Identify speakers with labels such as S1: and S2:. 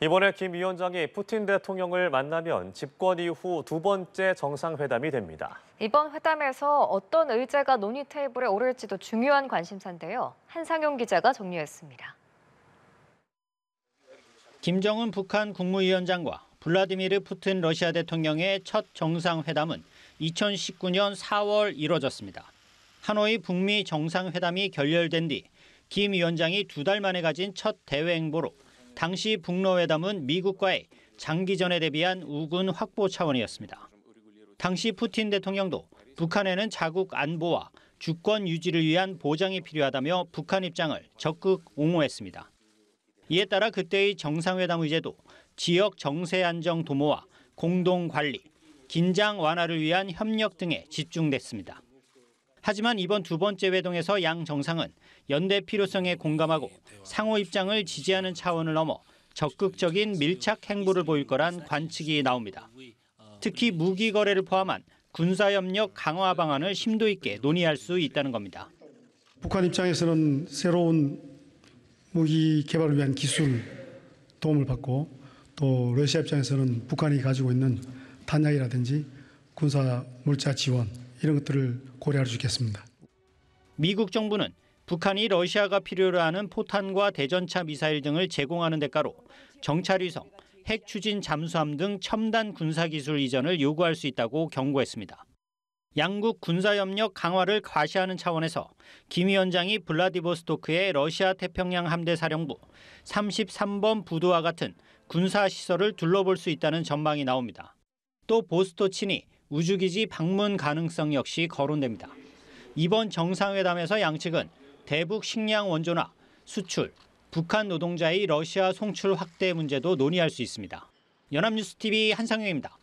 S1: 이번에 김 위원장이 푸틴 대통령을 만나면 집권 이후 두 번째 정상회담이 됩니다.
S2: 이번 회담에서 어떤 의제가 논의 테이블에 오를지도 중요한 관심사인데요. 한상용 기자가 정리했습니다.
S3: 김정은 북한 국무위원장과 블라디미르 푸틴 러시아 대통령의 첫 정상회담은 2019년 4월 이뤄졌습니다. 하노이 북미 정상회담이 결렬된 뒤 김 위원장이 두 달 만에 가진 첫 대외 행보로 당시 북러회담은 미국과의 장기전에 대비한 우군 확보 차원이었습니다. 당시 푸틴 대통령도 북한에는 자국 안보와 주권 유지를 위한 보장이 필요하다며 북한 입장을 적극 옹호했습니다. 이에 따라 그때의 정상회담 의제도 지역 정세 안정 도모와 공동 관리, 긴장 완화를 위한 협력 등에 집중됐습니다. 하지만 이번 두 번째 회동에서 양 정상은 연대 필요성에 공감하고 상호 입장을 지지하는 차원을 넘어 적극적인 밀착 행보를 보일 거란 관측이 나옵니다. 특히 무기 거래를 포함한 군사 협력 강화 방안을 심도 있게 논의할 수 있다는 겁니다.
S1: 북한 입장에서는 새로운 무기 개발을 위한 기술 도움을 받고 또 러시아 입장에서는 북한이 가지고 있는 탄약이라든지 군사 물자 지원 이런 것들을 고려할 수 있겠습니다.
S3: 미국 정부는 북한이 러시아가 필요로 하는 포탄과 대전차 미사일 등을 제공하는 대가로 정찰위성, 핵 추진 잠수함 등 첨단 군사기술 이전을 요구할 수 있다고 경고했습니다. 양국 군사협력 강화를 과시하는 차원에서 김 위원장이 블라디보스토크의 러시아 태평양 함대 사령부 33번 부두와 같은 군사시설을 둘러볼 수 있다는 전망이 나옵니다. 또 보스토친이 우주기지 방문 가능성 역시 거론됩니다. 이번 정상회담에서 양측은 대북 식량 원조나 수출, 북한 노동자의 러시아 송출 확대 문제도 논의할 수 있습니다. 연합뉴스TV 한상영입니다.